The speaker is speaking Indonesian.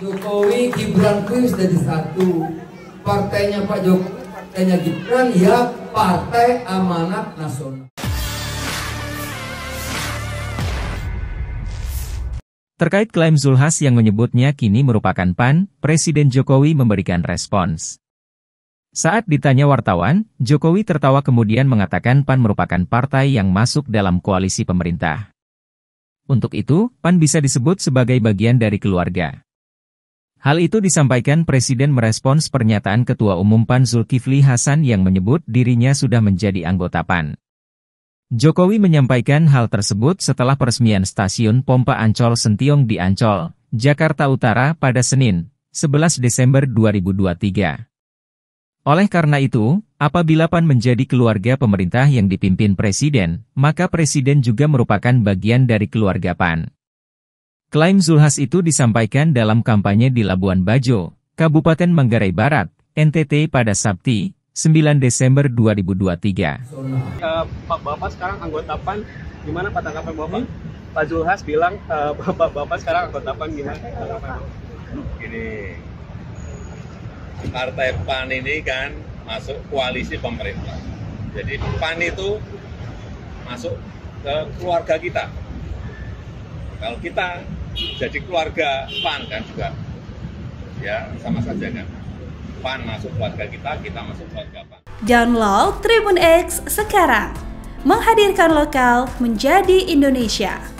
Jokowi Gibran Queen jadi satu partainya Pak Jokowi partainya Gibran ya partai amanat nasional Terkait klaim Zulhas yang menyebutnya kini merupakan PAN, Presiden Jokowi memberikan respons. Saat ditanya wartawan, Jokowi tertawa kemudian mengatakan PAN merupakan partai yang masuk dalam koalisi pemerintah. Untuk itu, PAN bisa disebut sebagai bagian dari keluarga. Hal itu disampaikan Presiden merespons pernyataan Ketua Umum PAN Zulkifli Hasan yang menyebut dirinya sudah menjadi anggota PAN. Jokowi menyampaikan hal tersebut setelah peresmian stasiun pompa Ancol Sentiong di Ancol, Jakarta Utara pada Senin, 11 Desember 2023. Oleh karena itu, apabila PAN menjadi keluarga pemerintah yang dipimpin Presiden, maka Presiden juga merupakan bagian dari keluarga PAN. Klaim Zulhas itu disampaikan dalam kampanye di Labuan Bajo, Kabupaten Manggarai Barat, NTT pada Sabti, 9 Desember 2023. Uh, eh, Pak Bapak sekarang anggota PAN, gimana Pak tanggapan Bapak? Pak Zulhas bilang uh, eh, Bapak Bapak sekarang anggota PAN gimana? Gini, Partai PAN ini kan masuk koalisi pemerintah. Jadi PAN itu masuk ke keluarga kita. Kalau kita jadi keluarga PAN kan juga ya sama saja kan PAN masuk keluarga kita kita masuk keluarga PAN download Tribun X sekarang menghadirkan lokal menjadi Indonesia